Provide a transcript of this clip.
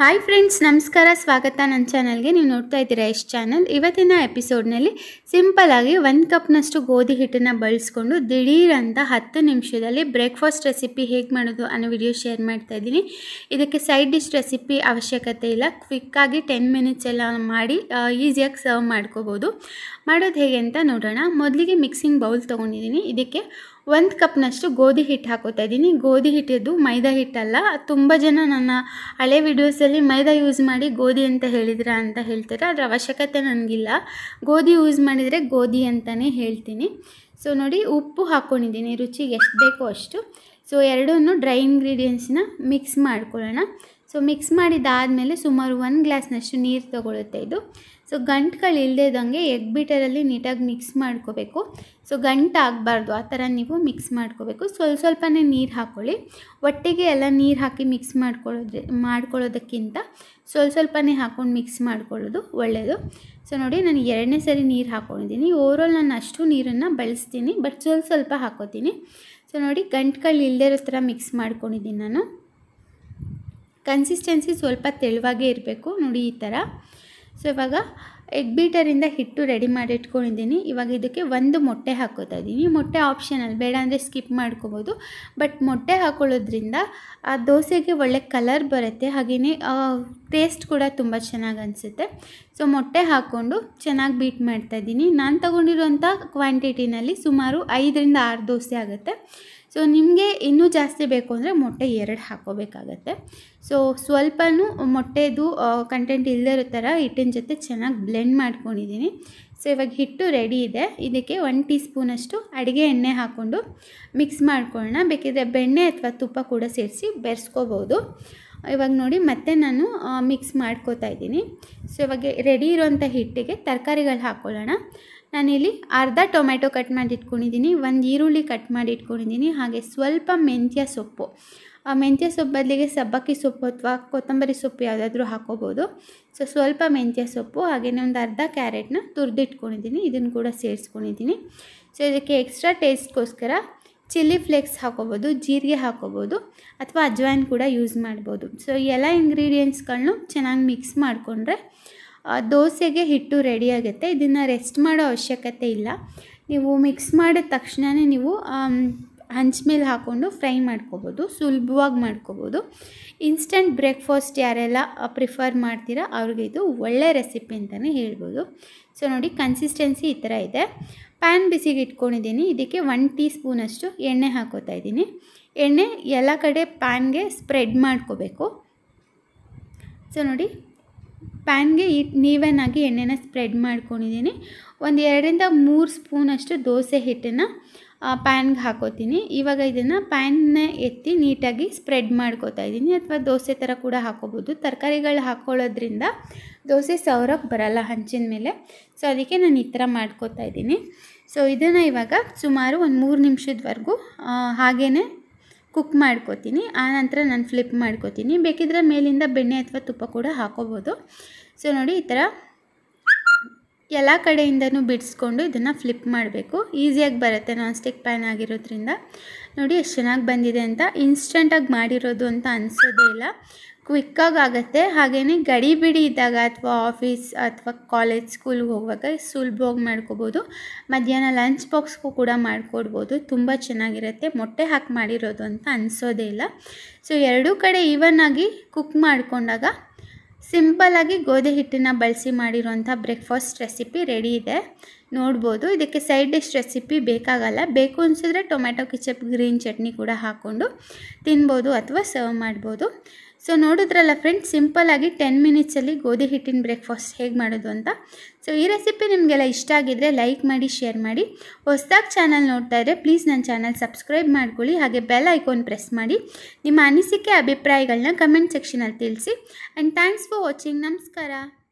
hi friends ನಮಸ್ಕಾರ ಸ್ವಾಗತ ನನ್ನ ಚಾನಲ್ಗೆ ನೀವು ನೋಡ್ತಾ ಇದ್ದೀರಾ ಎಷ್ಟು ಚಾನಲ್ ಇವತ್ತಿನ ಎಪಿಸೋಡ್ನಲ್ಲಿ ಸಿಂಪಲಾಗಿ ಒಂದು ಕಪ್ನಷ್ಟು ಗೋಧಿ ಹಿಟ್ಟನ್ನು ಬಳಸ್ಕೊಂಡು ದಿಢೀರಂತ ಹತ್ತು ನಿಮಿಷದಲ್ಲಿ ಬ್ರೇಕ್ಫಾಸ್ಟ್ ರೆಸಿಪಿ ಹೇಗೆ ಮಾಡೋದು ಅನ್ನೋ ವಿಡಿಯೋ ಶೇರ್ ಮಾಡ್ತಾ ಇದ್ದೀನಿ ಇದಕ್ಕೆ ಸೈಡ್ ಡಿಶ್ ರೆಸಿಪಿ ಅವಶ್ಯಕತೆ ಇಲ್ಲ ಕ್ವಿಕ್ಕಾಗಿ ಟೆನ್ ಮಿನಿಟ್ಸ್ ಎಲ್ಲ ಮಾಡಿ ಈಸಿಯಾಗಿ ಸರ್ವ್ ಮಾಡ್ಕೋಬೋದು ಮಾಡೋದು ಹೇಗೆ ಅಂತ ನೋಡೋಣ ಮೊದಲಿಗೆ ಮಿಕ್ಸಿಂಗ್ ಬೌಲ್ ತೊಗೊಂಡಿದ್ದೀನಿ ಇದಕ್ಕೆ ಒಂದು ಕಪ್ನಷ್ಟು ಗೋಧಿ ಹಿಟ್ಟು ಹಾಕೋತಾ ಇದ್ದೀನಿ ಗೋಧಿ ಹಿಟ್ಟಿದ್ದು ಮೈದಾ ಹಿಟ್ಟಲ್ಲ ತುಂಬ ಜನ ನನ್ನ ಹಳೆ ವಿಡಿಯೋಸಲ್ಲಿ ಮೈದಾ ಯೂಸ್ ಮಾಡಿ ಗೋಧಿ ಅಂತ ಹೇಳಿದ್ರ ಅಂತ ಹೇಳ್ತಾರೆ ಅದರ ಅವಶ್ಯಕತೆ ನನಗಿಲ್ಲ ಗೋಧಿ ಯೂಸ್ ಮಾಡಿದರೆ ಗೋಧಿ ಅಂತಲೇ ಹೇಳ್ತೀನಿ ಸೊ ನೋಡಿ ಉಪ್ಪು ಹಾಕ್ಕೊಂಡಿದ್ದೀನಿ ರುಚಿಗೆ ಎಷ್ಟು ಬೇಕೋ ಅಷ್ಟು ಸೊ ಎರಡನ್ನೂ ಡ್ರೈ ಇಂಗ್ರೀಡಿಯೆಂಟ್ಸ್ನ ಮಿಕ್ಸ್ ಮಾಡ್ಕೊಳ್ಳೋಣ ಸೊ ಮಿಕ್ಸ್ ಮಾಡಿದ್ದಾದಮೇಲೆ ಸುಮಾರು ಒಂದು ಗ್ಲಾಸ್ನಷ್ಟು ನೀರು ತಗೊಳುತ್ತೆ ಇದು ಸೊ ಗಂಟುಗಳು ಇಲ್ಲದೇದಂಗೆ ಎಗ್ ಬೀಟರಲ್ಲಿ ನೀಟಾಗಿ ಮಿಕ್ಸ್ ಮಾಡ್ಕೋಬೇಕು ಸೊ ಗಂಟು ಆಗಬಾರ್ದು ಆ ಥರ ನೀವು ಮಿಕ್ಸ್ ಮಾಡ್ಕೋಬೇಕು ಸ್ವಲ್ಪ ಸ್ವಲ್ಪನೇ ನೀರು ಹಾಕ್ಕೊಳ್ಳಿ ಒಟ್ಟಿಗೆ ಎಲ್ಲ ನೀರು ಹಾಕಿ ಮಿಕ್ಸ್ ಮಾಡ್ಕೊಳ್ಳೋದು ಮಾಡ್ಕೊಳ್ಳೋದಕ್ಕಿಂತ ಸ್ವಲ್ಪ ಸ್ವಲ್ಪನೇ ಹಾಕ್ಕೊಂಡು ಮಿಕ್ಸ್ ಮಾಡ್ಕೊಳ್ಳೋದು ಒಳ್ಳೆಯದು ಸೊ ನೋಡಿ ನಾನು ಎರಡನೇ ಸರಿ ನೀರು ಹಾಕ್ಕೊಂಡಿದ್ದೀನಿ ಓವರಾಲ್ ನಾನು ಅಷ್ಟು ನೀರನ್ನು ಬಳಸ್ತೀನಿ ಬಟ್ ಸ್ವಲ್ಪ ಸ್ವಲ್ಪ ಹಾಕೋತೀನಿ ಸೊ ನೋಡಿ ಗಂಟುಗಳು ಇಲ್ಲದೇ ಇರೋ ಥರ ಮಿಕ್ಸ್ ಮಾಡ್ಕೊಂಡಿದ್ದೀನಿ ನಾನು ಕನ್ಸಿಸ್ಟೆನ್ಸಿ ಸ್ವಲ್ಪ ತೆಳುವಾಗೇ ಇರಬೇಕು ನೋಡಿ ಈ ಥರ ಸೊ ಇವಾಗ ಎಗ್ ಬೀಟರಿಂದ ಹಿಟ್ಟು ರೆಡಿ ಮಾಡಿಟ್ಕೊಂಡಿದ್ದೀನಿ ಇವಾಗ ಇದಕ್ಕೆ ಒಂದು ಮೊಟ್ಟೆ ಹಾಕೋತಾ ಇದ್ದೀನಿ ಮೊಟ್ಟೆ ಆಪ್ಷನಲ್ ಬೇಡ ಅಂದರೆ ಸ್ಕಿಪ್ ಮಾಡ್ಕೋಬೋದು ಬಟ್ ಮೊಟ್ಟೆ ಹಾಕೊಳ್ಳೋದ್ರಿಂದ ಆ ದೋಸೆಗೆ ಒಳ್ಳೆ ಕಲರ್ ಬರುತ್ತೆ ಹಾಗೆಯೇ ಟೇಸ್ಟ್ ಕೂಡ ತುಂಬ ಚೆನ್ನಾಗಿ ಅನಿಸುತ್ತೆ ಸೊ ಮೊಟ್ಟೆ ಹಾಕ್ಕೊಂಡು ಚೆನ್ನಾಗಿ ಬೀಟ್ ಮಾಡ್ತಾಯಿದ್ದೀನಿ ನಾನು ತಗೊಂಡಿರೋಂಥ ಕ್ವಾಂಟಿಟಿನಲ್ಲಿ ಸುಮಾರು ಐದರಿಂದ ಆರು ದೋಸೆ ಆಗುತ್ತೆ ಸೊ ನಿಮಗೆ ಇನ್ನೂ ಜಾಸ್ತಿ ಬೇಕು ಅಂದರೆ ಮೊಟ್ಟೆ ಎರಡು ಹಾಕೋಬೇಕಾಗತ್ತೆ ಸೊ ಸ್ವಲ್ಪನೂ ಮೊಟ್ಟೆದು ಕಂಟೆಂಟ್ ಇಲ್ಲದೇ ಇರೋ ಥರ ಹಿಟ್ಟಿನ ಜೊತೆ ಚೆನ್ನಾಗಿ ಬ್ಲೆಂಡ್ ಮಾಡ್ಕೊಂಡಿದ್ದೀನಿ ಸೊ ಇವಾಗ ಹಿಟ್ಟು ರೆಡಿ ಇದೆ ಇದಕ್ಕೆ ಒನ್ ಟೀ ಸ್ಪೂನಷ್ಟು ಅಡುಗೆ ಎಣ್ಣೆ ಹಾಕ್ಕೊಂಡು ಮಿಕ್ಸ್ ಮಾಡ್ಕೊಳ್ಳೋಣ ಬೇಕಿದ್ರೆ ಬೆಣ್ಣೆ ಅಥವಾ ತುಪ್ಪ ಕೂಡ ಸೇರಿಸಿ ಬೆರೆಸ್ಕೋಬೋದು ಇವಾಗ ನೋಡಿ ಮತ್ತೆ ನಾನು ಮಿಕ್ಸ್ ಮಾಡ್ಕೋತಾ ಇದ್ದೀನಿ ಸೊ ಇವಾಗ ರೆಡಿ ಇರೋಂಥ ಹಿಟ್ಟಿಗೆ ತರಕಾರಿಗಳು ಹಾಕ್ಕೊಳ್ಳೋಣ ನಾನಿಲ್ಲಿ ಅರ್ಧ ಟೊಮೆಟೊ ಕಟ್ ಮಾಡಿಟ್ಕೊಂಡಿದ್ದೀನಿ ಒಂದು ಈರುಳ್ಳಿ ಕಟ್ ಮಾಡಿ ಇಟ್ಕೊಂಡಿದ್ದೀನಿ ಹಾಗೆ ಸ್ವಲ್ಪ ಮೆಂತ್ಯ ಸೊಪ್ಪು ಆ ಮೆಂತ್ಯ ಸೊಪ್ಪು ಬದಲಿಗೆ ಸಬ್ಬಕ್ಕಿ ಸೊಪ್ಪು ಅಥವಾ ಕೊತ್ತಂಬರಿ ಸೊಪ್ಪು ಯಾವುದಾದ್ರೂ ಹಾಕೋಬೋದು ಸೊ ಸ್ವಲ್ಪ ಮೆಂತ್ಯ ಸೊಪ್ಪು ಹಾಗೆಯೇ ಒಂದು ಅರ್ಧ ಕ್ಯಾರೆಟ್ನ ತುರಿದಿಟ್ಕೊಂಡಿದ್ದೀನಿ ಇದನ್ನು ಕೂಡ ಸೇರಿಸ್ಕೊಂಡಿದ್ದೀನಿ ಸೊ ಇದಕ್ಕೆ ಎಕ್ಸ್ಟ್ರಾ ಟೇಸ್ಟ್ಗೋಸ್ಕರ ಚಿಲ್ಲಿ ಫ್ಲೇಕ್ಸ್ ಹಾಕೋಬೋದು ಜೀರಿಗೆ ಹಾಕೋಬೋದು ಅಥವಾ ಅಜ್ವಾಯಿನ್ ಕೂಡ ಯೂಸ್ ಮಾಡ್ಬೋದು ಸೊ ಎಲ್ಲ ಇಂಗ್ರೀಡಿಯೆಂಟ್ಸ್ಗಳನ್ನೂ ಚೆನ್ನಾಗಿ ಮಿಕ್ಸ್ ಮಾಡಿಕೊಂಡ್ರೆ ದೋಸೆಗೆ ಹಿಟ್ಟು ರೆಡಿಯಾಗುತ್ತೆ ಇದನ್ನು ರೆಸ್ಟ್ ಮಾಡೋ ಅವಶ್ಯಕತೆ ಇಲ್ಲ ನೀವು ಮಿಕ್ಸ್ ಮಾಡಿದ ತಕ್ಷಣವೇ ನೀವು ಹಂಚ ಮೇಲೆ ಹಾಕ್ಕೊಂಡು ಫ್ರೈ ಮಾಡ್ಕೋಬೋದು ಸುಲಭವಾಗಿ ಮಾಡ್ಕೋಬೋದು ಇನ್ಸ್ಟಂಟ್ ಬ್ರೇಕ್ಫಾಸ್ಟ್ ಯಾರೆಲ್ಲ ಪ್ರಿಫರ್ ಮಾಡ್ತೀರಾ ಅವ್ರಿಗೆ ಇದು ಒಳ್ಳೆ ರೆಸಿಪಿ ಅಂತಲೇ ಹೇಳ್ಬೋದು ಸೊ ನೋಡಿ ಕನ್ಸಿಸ್ಟೆನ್ಸಿ ಈ ಥರ ಇದೆ ಪ್ಯಾನ್ ಬಿಸಿಗೆ ಇಟ್ಕೊಂಡಿದ್ದೀನಿ ಇದಕ್ಕೆ ಒನ್ ಟೀ ಸ್ಪೂನಷ್ಟು ಎಣ್ಣೆ ಹಾಕೋತಾ ಇದ್ದೀನಿ ಎಣ್ಣೆ ಎಲ್ಲ ಕಡೆ ಪ್ಯಾನ್ಗೆ ಸ್ಪ್ರೆಡ್ ಮಾಡ್ಕೋಬೇಕು ಸೊ ನೋಡಿ ಪ್ಯಾನ್ಗೆ ನೀವೇನ್ ಆಗಿ ಎಣ್ಣೆನ ಸ್ಪ್ರೆಡ್ ಮಾಡ್ಕೊಂಡಿದ್ದೀನಿ ಒಂದು ಎರಡರಿಂದ ಮೂರು ಸ್ಪೂನಷ್ಟು ದೋಸೆ ಹಿಟ್ಟನ್ನು ಪ್ಯಾನ್ಗೆ ಹಾಕೋತೀನಿ ಇವಾಗ ಇದನ್ನು ಪ್ಯಾನ್ನ ಎತ್ತಿ ನೀಟಾಗಿ ಸ್ಪ್ರೆಡ್ ಮಾಡ್ಕೋತಾ ಇದ್ದೀನಿ ಅಥವಾ ದೋಸೆ ಥರ ಕೂಡ ಹಾಕೋಬೋದು ತರಕಾರಿಗಳು ಹಾಕ್ಕೊಳ್ಳೋದ್ರಿಂದ ದೋಸೆ ಸೌರಕ್ಕೆ ಬರಲ್ಲ ಹಂಚಿನ ಮೇಲೆ ಸೊ ಅದಕ್ಕೆ ನಾನು ಈ ಥರ ಮಾಡ್ಕೋತಾ ಇದ್ದೀನಿ ಸೊ ಇದನ್ನು ಇವಾಗ ಸುಮಾರು ಒಂದು ಮೂರು ನಿಮಿಷದವರೆಗೂ ಹಾಗೆಯೇ ಕುಕ್ ಮಾಡ್ಕೋತೀನಿ ಆನಂತರ ನಾನು ಫ್ಲಿಪ್ ಮಾಡ್ಕೋತೀನಿ ಬೇಕಿದ್ರೆ ಮೇಲಿಂದ ಬೆಣ್ಣೆ ಅಥವಾ ತುಪ್ಪ ಕೂಡ ಹಾಕೋಬೋದು ಸೊ ನೋಡಿ ಈ ಥರ ಎಲ್ಲ ಕಡೆಯಿಂದನೂ ಬಿಡಿಸ್ಕೊಂಡು ಇದನ್ನು ಫ್ಲಿಪ್ ಮಾಡಬೇಕು ಈಸಿಯಾಗಿ ಬರುತ್ತೆ ನಾನ್ ಸ್ಟಿಕ್ ಪ್ಯಾನ್ ಆಗಿರೋದ್ರಿಂದ ನೋಡಿ ಎಷ್ಟು ಚೆನ್ನಾಗಿ ಬಂದಿದೆ ಅಂತ ಇನ್ಸ್ಟೆಂಟಾಗಿ ಮಾಡಿರೋದು ಅಂತ ಅನಿಸೋದೇ ಇಲ್ಲ ಕ್ವಿಕ್ಕಾಗಿ ಆಗುತ್ತೆ ಹಾಗೆಯೇ ಗಡಿ ಬಿಡಿ ಇದ್ದಾಗ ಅಥವಾ ಆಫೀಸ್ ಅಥವಾ ಕಾಲೇಜ್ ಸ್ಕೂಲ್ಗೆ ಹೋಗುವಾಗ ಸುಲಭವಾಗಿ ಮಾಡ್ಕೋಬೋದು ಮಧ್ಯಾಹ್ನ ಲಂಚ್ ಬಾಕ್ಸ್ಗೂ ಕೂಡ ಮಾಡಿಕೊಡ್ಬೋದು ತುಂಬ ಚೆನ್ನಾಗಿರುತ್ತೆ ಮೊಟ್ಟೆ ಹಾಕಿ ಮಾಡಿರೋದು ಅಂತ ಅನಿಸೋದೇ ಇಲ್ಲ ಸೊ ಎರಡೂ ಕಡೆ ಈವನ್ ಆಗಿ ಕುಕ್ ಮಾಡಿಕೊಂಡಾಗ ಸಿಂಪಲ್ಲಾಗಿ ಗೋಧಿ ಹಿಟ್ಟನ್ನು ಬಳಸಿ ಮಾಡಿರೋಂಥ ಬ್ರೇಕ್ಫಾಸ್ಟ್ ರೆಸಿಪಿ ರೆಡಿ ಇದೆ ನೋಡ್ಬೋದು ಇದಕ್ಕೆ ಸೈಡ್ ಡಿಶ್ ರೆಸಿಪಿ ಬೇಕಾಗಲ್ಲ ಬೇಕು ಅನಿಸಿದ್ರೆ ಟೊಮ್ಯಾಟೊ ಕಿಚಪ್ ಗ್ರೀನ್ ಚಟ್ನಿ ಕೂಡ ಹಾಕ್ಕೊಂಡು ತಿನ್ಬೋದು ಅಥವಾ ಸರ್ವ್ ಮಾಡ್ಬೋದು ಸೊ ನೋಡಿದ್ರಲ್ಲ ಫ್ರೆಂಡ್ಸ್ ಸಿಂಪಲ್ಲಾಗಿ ಟೆನ್ ಮಿನಿಟ್ಸಲ್ಲಿ ಗೋಧಿ ಹಿಟ್ಟಿನ ಬ್ರೇಕ್ಫಾಸ್ಟ್ ಹೇಗೆ ಮಾಡೋದು ಅಂತ ಸೊ ಈ ರೆಸಿಪಿ ನಿಮಗೆಲ್ಲ ಇಷ್ಟ ಆಗಿದ್ದರೆ ಲೈಕ್ ಮಾಡಿ ಶೇರ್ ಮಾಡಿ ಹೊಸ್ದಾಗಿ ಚಾನಲ್ ನೋಡ್ತಾ ಇದ್ದರೆ ಪ್ಲೀಸ್ ನನ್ನ ಚಾನಲ್ ಸಬ್ಸ್ಕ್ರೈಬ್ ಮಾಡ್ಕೊಳ್ಳಿ ಹಾಗೆ ಬೆಲ್ ಐಕೋನ್ ಪ್ರೆಸ್ ಮಾಡಿ ನಿಮ್ಮ ಅನಿಸಿಕೆ ಅಭಿಪ್ರಾಯಗಳನ್ನ ಕಮೆಂಟ್ ಸೆಕ್ಷನಲ್ಲಿ ತಿಳಿಸಿ ಆ್ಯಂಡ್ ಥ್ಯಾಂಕ್ಸ್ ಫಾರ್ ವಾಚಿಂಗ್ ನಮಸ್ಕಾರ